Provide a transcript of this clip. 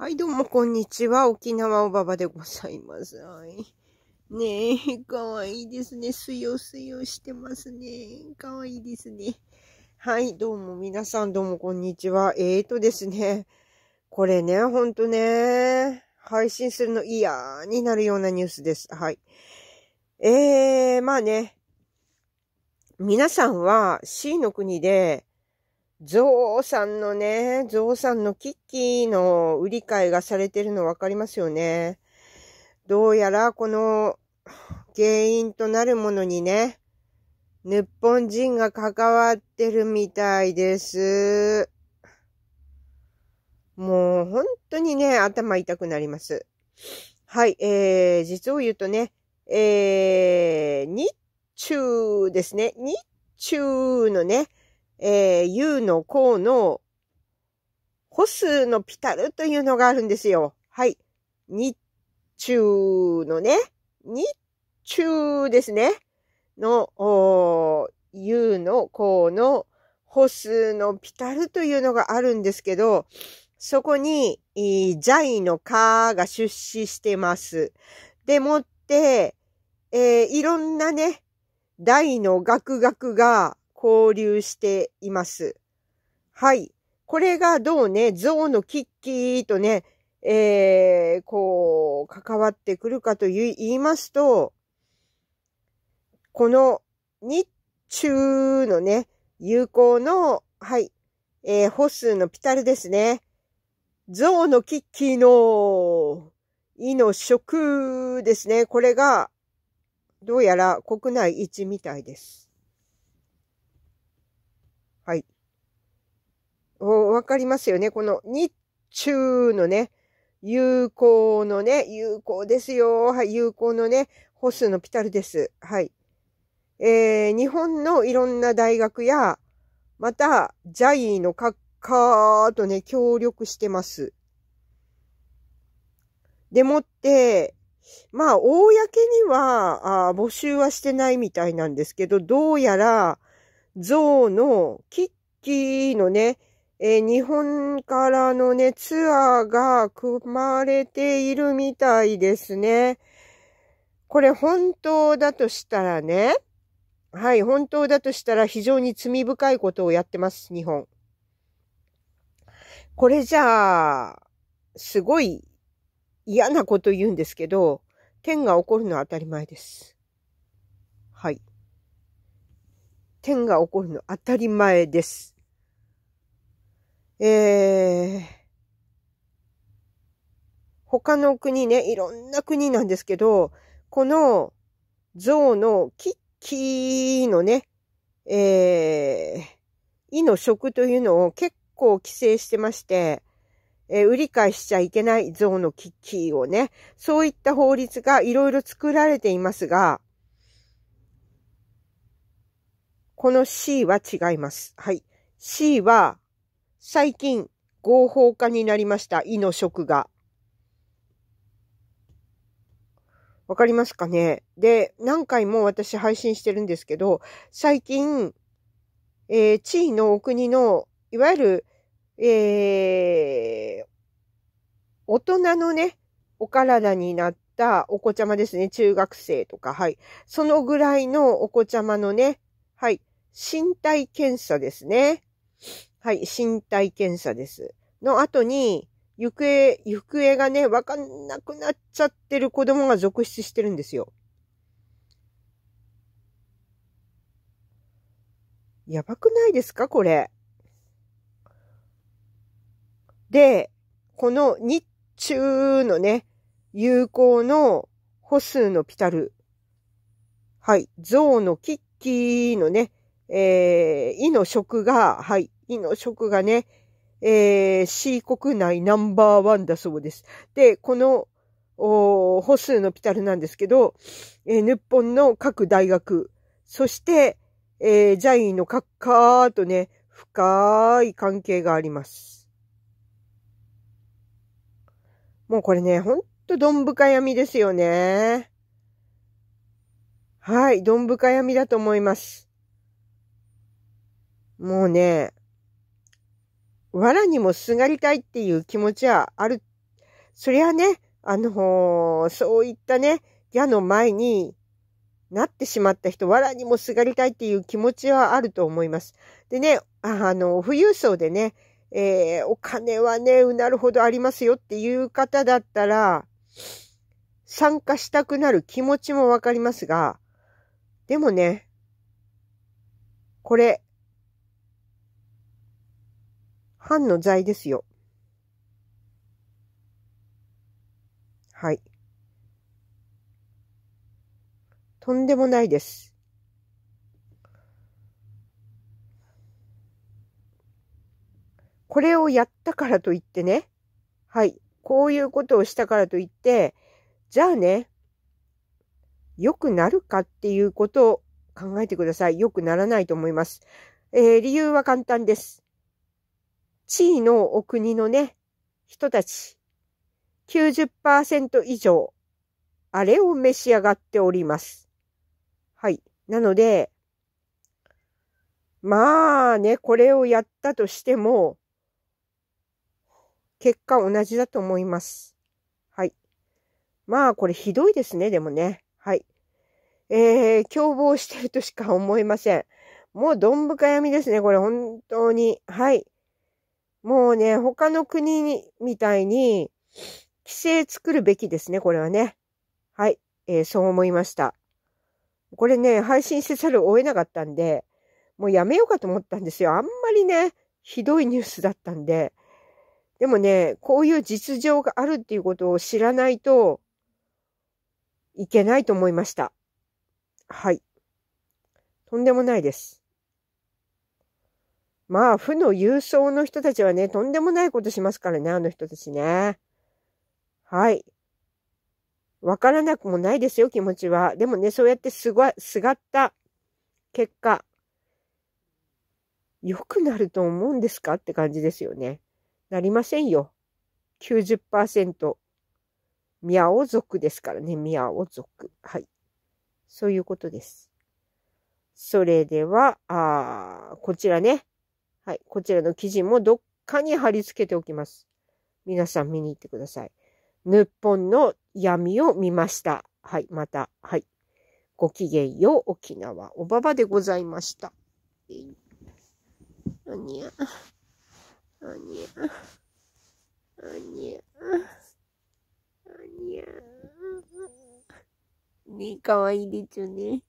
はい、どうも、こんにちは。沖縄おばばでございます。はい。ねえ、かわいいですね。すよすよしてますね。かわいいですね。はい、どうも、皆さん、どうも、こんにちは。えーとですね、これね、ほんとね、配信するの嫌になるようなニュースです。はい。えー、まあね、皆さんは C の国で、ゾウさんのね、ゾウさんのキッキーの売り買いがされてるのわかりますよね。どうやらこの原因となるものにね、日本人が関わってるみたいです。もう本当にね、頭痛くなります。はい、えー、実を言うとね、えー、日中ですね、日中のね、えー、U の項の歩数のピタルというのがあるんですよ。はい。日中のね、日中ですね。の、お U の項の歩数のピタルというのがあるんですけど、そこに、ジャイのカーが出資してます。でもって、えー、いろんなね、大の学学が交流しています。はい。これがどうね、象のキッキーとね、えー、こう、関わってくるかと言いますと、この日中のね、友好の、はい、えー、ホスのピタルですね。象のキッキーの、胃の食ですね。これが、どうやら国内一みたいです。わかりますよね。この日中のね、有効のね、有効ですよ。はい、有効のね、ホスのピタルです。はい。えー、日本のいろんな大学や、また、ジャイのカッカーとね、協力してます。でもって、まあ、公にはあ募集はしてないみたいなんですけど、どうやら、ウのキッキーのね、えー、日本からのね、ツアーが組まれているみたいですね。これ本当だとしたらね、はい、本当だとしたら非常に罪深いことをやってます、日本。これじゃあ、すごい嫌なこと言うんですけど、天が起こるのは当たり前です。はい。天が起こるの当たり前です。他の国ね、いろんな国なんですけど、この象のキッキーのね、えー、胃の食というのを結構規制してまして、えー、売り買いしちゃいけない象のキッキーをね、そういった法律がいろいろ作られていますが、この C は違います。はい。C は、最近合法化になりました。胃の食が。わかりますかねで、何回も私配信してるんですけど、最近、えー、地位のお国の、いわゆる、えー、大人のね、お体になったお子ちゃまですね。中学生とか、はい。そのぐらいのお子ちゃまのね、はい。身体検査ですね。はい。身体検査です。の後に、行方、行方がね、わかんなくなっちゃってる子供が続出してるんですよ。やばくないですかこれ。で、この日中のね、有効の歩数のピタル。はい、象のキッキーのね、えー、イの食が、はい、イの食がね、えー、C 国内ナンバーワンだそうです。で、この、お歩数のピタルなんですけど、えー、日本の各大学、そして、えー、ジャイの各科とね、深い関係があります。もうこれね、ほんとどん深闇ですよね。はい、どん深闇だと思います。もうね、藁にもすがりたいっていう気持ちはある。そりゃね、あのー、そういったね、矢の前になってしまった人、藁にもすがりたいっていう気持ちはあると思います。でね、あの、富裕層でね、えー、お金はね、うなるほどありますよっていう方だったら、参加したくなる気持ちもわかりますが、でもね、これ、藩の財ですよ。はい。とんでもないです。これをやったからといってね、はい、こういうことをしたからといって、じゃあね、良くなるかっていうことを考えてください。良くならないと思います。えー、理由は簡単です。地位のお国のね、人たち、90%以上、あれを召し上がっております。はい。なので、まあね、これをやったとしても、結果同じだと思います。はい。まあ、これひどいですね、でもね。はい。えー、凶暴してるとしか思えません。もうどんぶか闇ですね、これ、本当に。はい。もうね、他の国にみたいに、規制作るべきですね、これはね。はい、えー、そう思いました。これね、配信せざるを得なかったんで、もうやめようかと思ったんですよ。あんまりね、ひどいニュースだったんで。でもね、こういう実情があるっていうことを知らないといけないと思いました。はい。とんでもないです。まあ、負の郵送の人たちはね、とんでもないことしますからね、あの人たちね。はい。わからなくもないですよ、気持ちは。でもね、そうやってすが、すがった結果、良くなると思うんですかって感じですよね。なりませんよ。90%。ミャオ族ですからね、ミャオ族。はい。そういうことです。それでは、あこちらね。はい、こちらの記事もどっかに貼り付けておきます。皆さん見に行ってください。日本の闇を見ました。はい、また、はい。ごきげんよう、沖縄、おばばでございました。えいにゃ。あにゃ。あにゃ。ねかわいいですよね。